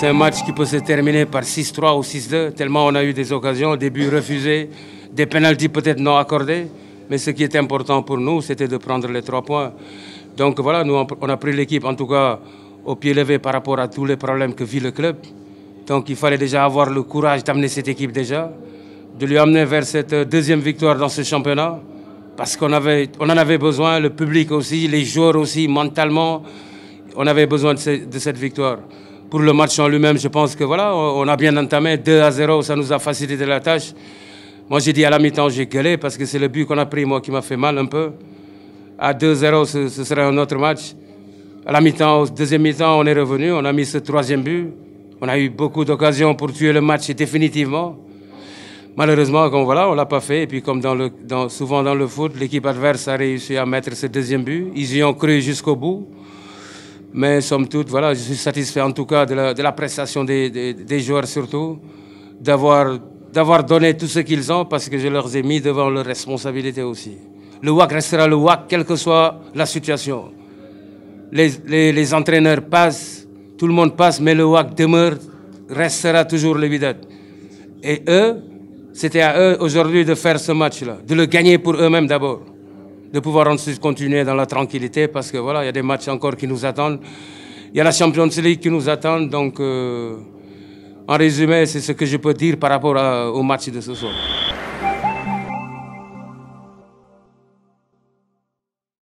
C'est un match qui peut se terminer par 6-3 ou 6-2, tellement on a eu des occasions, des buts refusés, des pénalties peut-être non accordés. Mais ce qui est important pour nous, c'était de prendre les trois points. Donc voilà, nous, on a pris l'équipe, en tout cas, au pied levé par rapport à tous les problèmes que vit le club. Donc il fallait déjà avoir le courage d'amener cette équipe déjà, de lui amener vers cette euh, deuxième victoire dans ce championnat, parce qu'on avait, on en avait besoin, le public aussi, les joueurs aussi, mentalement, on avait besoin de cette victoire pour le match en lui-même, je pense que voilà, on a bien entamé. 2 à 0, ça nous a facilité la tâche. Moi, j'ai dit à la mi-temps, j'ai gueulé parce que c'est le but qu'on a pris, moi, qui m'a fait mal un peu. À 2-0, ce, ce, serait un autre match. À la mi-temps, au deuxième mi-temps, on est revenu, on a mis ce troisième but. On a eu beaucoup d'occasions pour tuer le match définitivement. Malheureusement, comme voilà, on ne l'a pas fait. Et puis, comme souvent dans le foot, l'équipe adverse a réussi à mettre ce deuxième but. Ils y ont cru jusqu'au bout. Mais somme toute, voilà, je suis satisfait en tout cas de la, prestation des, joueurs surtout, d'avoir donné tout ce qu'ils ont parce que je leur ai mis devant leurs responsabilités aussi. Le WAC restera le WAC, quelle que soit la situation. Les, les, entraîneurs passent, tout le monde passe, mais le WAC demeure, restera toujours le bidet. Et eux, c'était à eux aujourd'hui de faire ce match-là, de le gagner pour eux-mêmes d'abord de pouvoir ensuite continuer dans la tranquillité parce que voilà, il y a des matchs encore qui nous attendent. Il y a la Champions League qui nous attend. Donc, euh, en résumé, c'est ce que je peux dire par rapport au match de ce soir.